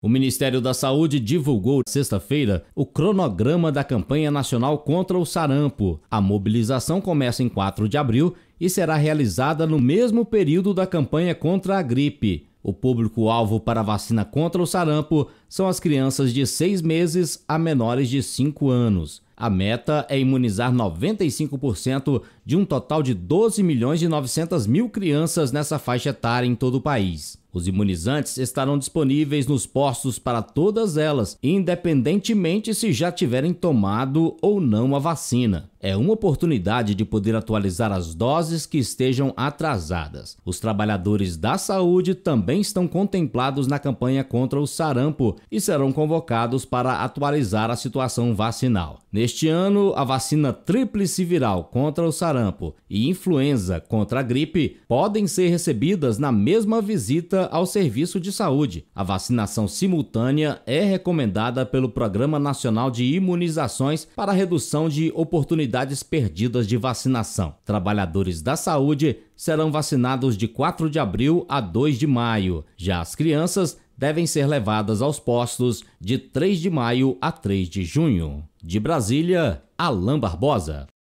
O Ministério da Saúde divulgou sexta-feira o cronograma da campanha nacional contra o sarampo. A mobilização começa em 4 de abril e será realizada no mesmo período da campanha contra a gripe. O público-alvo para a vacina contra o sarampo são as crianças de 6 meses a menores de 5 anos. A meta é imunizar 95% de um total de 12 milhões e 900 mil crianças nessa faixa etária em todo o país. Os imunizantes estarão disponíveis nos postos para todas elas, independentemente se já tiverem tomado ou não a vacina. É uma oportunidade de poder atualizar as doses que estejam atrasadas. Os trabalhadores da saúde também estão contemplados na campanha contra o sarampo e serão convocados para atualizar a situação vacinal. Neste ano, a vacina tríplice viral contra o sarampo e influenza contra a gripe podem ser recebidas na mesma visita ao serviço de saúde. A vacinação simultânea é recomendada pelo Programa Nacional de Imunizações para redução de oportunidades perdidas de vacinação. Trabalhadores da saúde serão vacinados de 4 de abril a 2 de maio. Já as crianças devem ser levadas aos postos de 3 de maio a 3 de junho. De Brasília, Alain Barbosa.